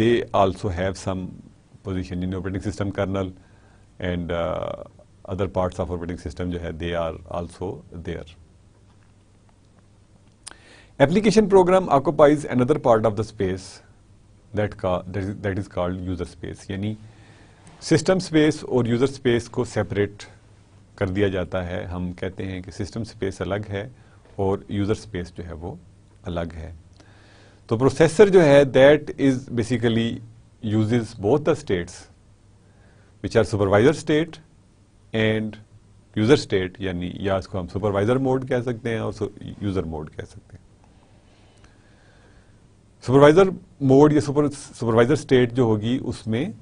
they also have some position in operating system kernel and other parts of operating system जो है they are also there Application program occupies another part of the space that, का, that is called user space यानी system space और user space को separate कर दिया जाता है हम कहते हैं कि सिस्टम स्पेस अलग है और यूज़र स्पेस जो है वो अलग है तो प्रोसेसर जो है that is basically uses both the states which are supervisor state and user state यानी या इसको हम supervisor mode कह सकते हैं और user mode कह सकते हैं सुपरवाइजर मोड या सुपर सुपरवाइजर स्टेट जो होगी उसमें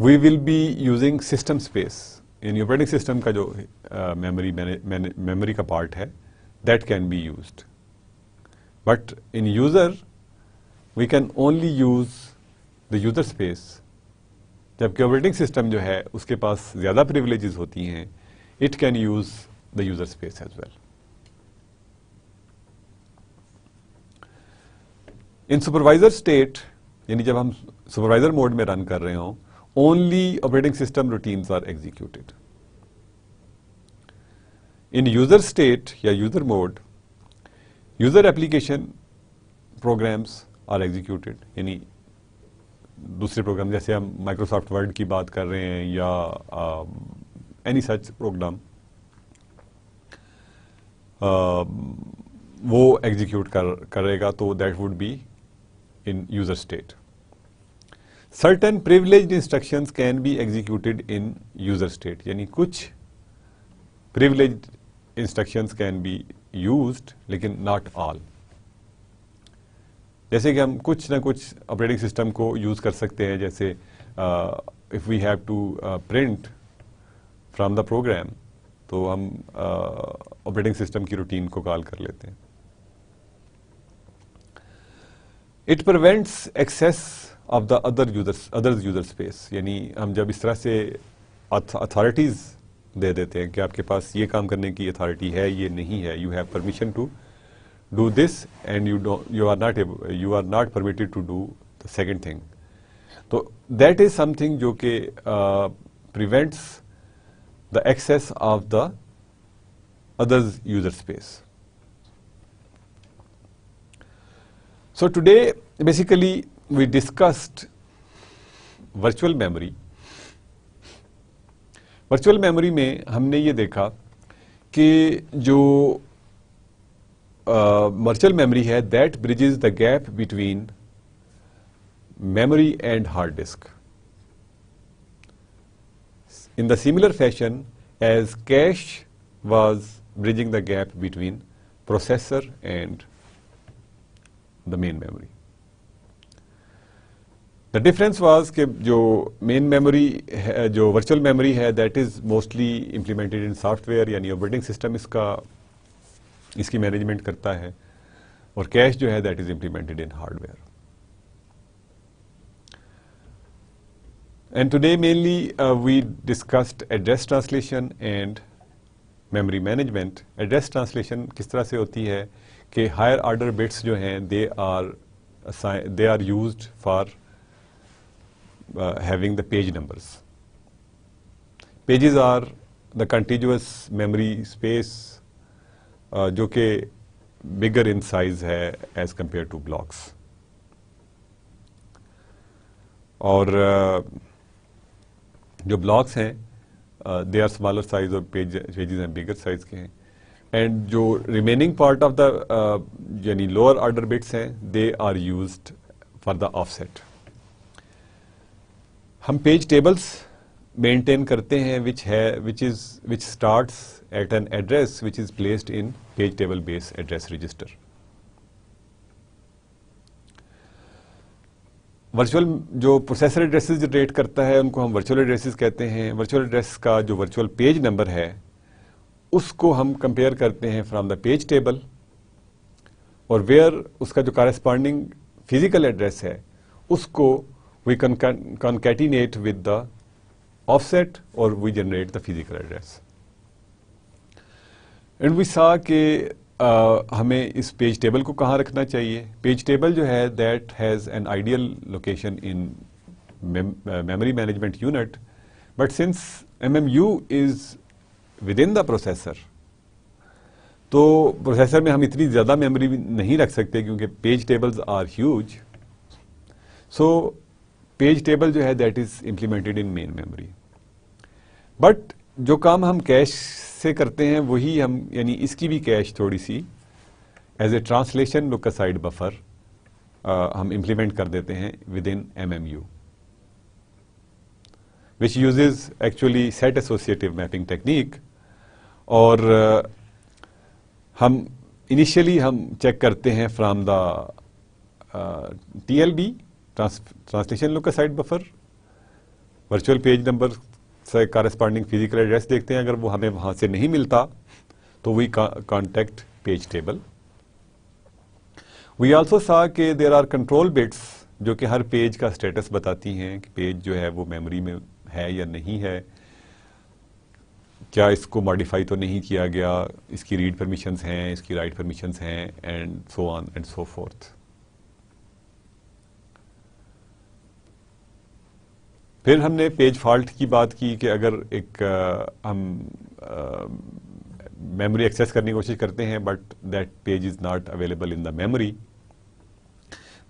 we will be using system space यानी ऑपरेटिंग सिस्टम का जो मेमोरी uh, मेमोरी का पार्ट है that can be used but in user we can only use the user space जबकि ऑपरेटिंग सिस्टम जो है उसके पास ज़्यादा प्रिविलेजेस होती हैं it can use the user space as well in supervisor state यानी जब हम सुपरवाइजर मोड में रन कर रहे हो only operating system routines are executed in user state या user mode user application programs are executed यानी दूसरे प्रोग्राम जैसे हम माइक्रोसॉफ्ट वर्ड की बात कर रहे हैं या एनी सच प्रोग्राम वो एग्जीक्यूट कर करेगा तो that would be in user state. Certain privileged instructions can be executed in user state, Yani kuch privileged instructions can be used, lekin not all. जैसे कि हम कुछ ना कुछ ऑपरेटिंग सिस्टम को यूज़ कर सकते हैं जैसे if we have to print from the program तो हम ऑपरेटिंग uh, सिस्टम की रूटीन को कॉल कर लेते हैं it prevents access of the other users other user space यानी हम जब इस तरह से अथॉरिटीज़ दे देते हैं कि आपके पास ये काम करने की अथॉरिटी है ये नहीं है you have permission to do this and you you are not you are not permitted to do the second thing तो दैट इज़ समथिंग जो कि prevents the access of the other user space So today basically we discussed virtual memory virtual memory में हमने ये देखा कि जो virtual memory है that bridges the gap between memory and hard disk in the similar fashion as cache was bridging the gap between processor and the main memory the difference was के जो main memory जो virtual memory है that is mostly implemented in software यानी operating system इसका इसकी management करता है और कैश जो है that is implemented in hardware and today mainly we discussed address translation and memory management address translation किस तरह से होती है uh, कि हायर आर्डर बिट्स जो हैं they are they are use for having the page numbers pages are the continuous memory space जो कि बिगर इन साइज है एज कंपेयर टू ब्लॉक्स और uh, जो ब्लॉक्स हैं दे आर स्मॉलर साइज और page हैं बिगर साइज के हैं एंड जो रिमेनिंग पार्ट ऑफ द यानी लोअर ऑर्डर बिट्स हैं they are use for the offset हम पेज टेबल्स मेंटेन करते हैं विच है which is which starts at an address which is placed in page table base address register virtual जो processor addresses generate करता है उनको हम वर्चुअल एड्रेसेस कहते हैं वर्चुअल एड्रेस का जो वर्चुअल पेज नंबर है उसको हम कंपेयर करते हैं फ्रॉम द पेज टेबल और वेयर उसका जो कारस्पॉन्डिंग फिजिकल एड्रेस है उसको we concatenate with the offset और we generate the physical address and we saw के हमें इस पेज टेबल को कहाँ रखना चाहिए पेज टेबल जो है that has an ideal location in memory management unit but since M M U is within the processor तो प्रोसेसर में हम इतनी ज़्यादा मेमोरी नहीं रख सकते क्योंकि page tables are huge so page table जो है that is implemented in main memory but जो काम हम कैश से करते हैं वही हम यानी इसकी भी कैश थोड़ी सी as a translation lookaside buffer हम इंप्लीमेंट कर देते हैं within M M U which use actually set associative mapping technique और हम इनिशियली हम चेक करते हैं from the T L B translation lookaside buffer virtual page number से कारस्पॉन्डिंग फिजिकल एड्रेस देखते हैं अगर वो हमें वहाँ से नहीं मिलता तो we contact page table we also saw के देर आर कंट्रोल बिट्स जो कि हर पेज का स्टेटस बताती हैं कि पेज जो है वो मेमोरी में है या नहीं है क्या इसको मॉडिफाई तो नहीं किया गया इसकी रीड परमिशंस हैं इसकी राइट परमिशंस हैं and so on and so forth फिर हमने पेज फॉल्ट की बात की कि अगर एक आ, हम मेमोरी एक्सेस करने की कोशिश करते हैं but that page is not available in the memory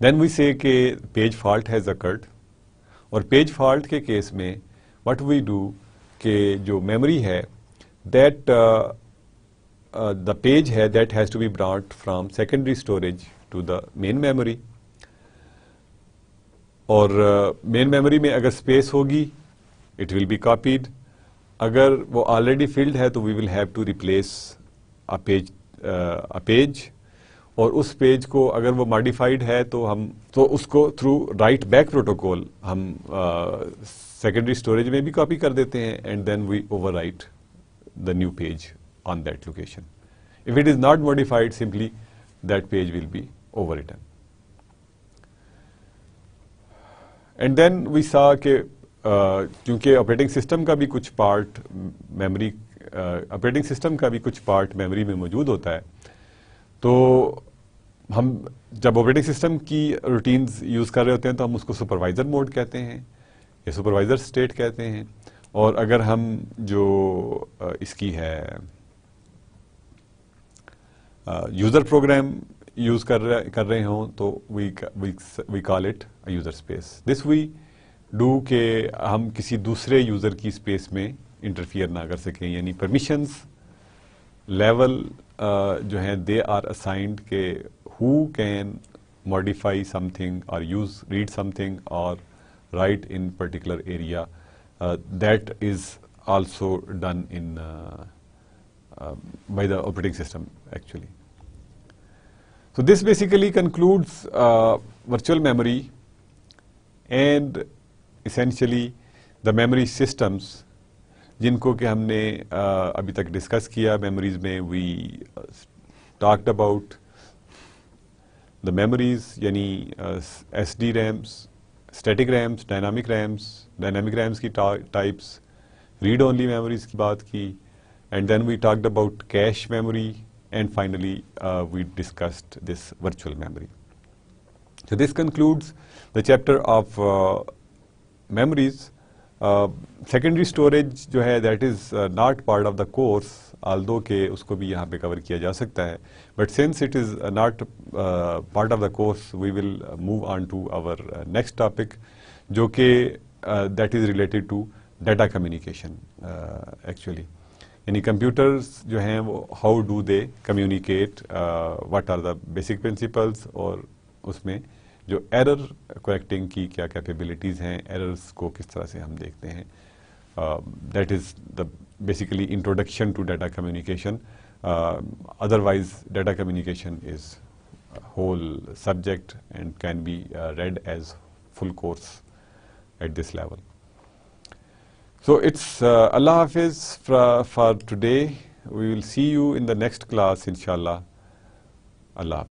then we say के पेज फॉल्ट हैज़ अकर्ड और पेज फॉल्ट के केस में व्हाट वी डू के जो मेमोरी है दैट द पेज है that has to be brought from secondary storage to the main memory और main uh, memory में अगर स्पेस होगी इट विल बी कॉपीड अगर वो ऑलरेडी फिल्ड है तो we will have to replace a page a page और उस पेज को अगर वो मॉडिफाइड है तो हम तो उसको थ्रू राइट बैक प्रोटोकॉल हम सेकेंडरी uh, स्टोरेज में भी कॉपी कर देते हैं and then we overwrite the new page that location if it is not modified simply that page will be over overwritten. And then we saw के क्योंकि operating system का भी कुछ पार्ट मेमोरी ऑपरेटिंग सिस्टम का भी कुछ part memory में मौजूद होता है तो हम जब ऑपरेटिंग सिस्टम की रूटीन्स यूज़ कर रहे होते हैं तो हम उसको सुपरवाइज़र मोड कहते हैं या सुपरवाइज़र स्टेट कहते हैं और अगर हम जो इसकी है यूज़र प्रोग्राम यूज़ कर रहे कर रहे हों तो we we call it user space this we do के हम किसी दूसरे यूज़र की स्पेस में इंटरफियर ना कर सकें यानी परमिशंस लेवल जो हैं दे आर असाइंड के who can modify something or use read something or write in particular area uh, that is also done in uh, uh, by the operating system actually. So this basically concludes uh, virtual memory and essentially the memory systems जिनको कि हमने uh, अभी तक memories किया we में we talked about the memories, yani uh, SD RAMs, static RAMs, dynamic RAMs, dynamic RAMs types, read-only memories ki baat and then we talked about cache memory, and finally uh, we discussed this virtual memory. So this concludes the chapter of uh, memories. Secondary uh, storage जो है that is not part of the course although के उसको भी यहाँ पे cover किया जा सकता है but since it is not part of the course we will move on to our next topic जो कि that is related to data communication actually यानी कंप्यूटर्स जो हैं वो how do they communicate what are the basic principles और उसमें जो error correcting की क्या कैपेबिलिटीज हैं एरर्स को किस तरह से हम देखते हैं that is the basically introduction to data communication otherwise data communication is whole subject and can be read as full course at this level so it's Allah हाफिज for today we will see you in the next class इनशाला अल्लाह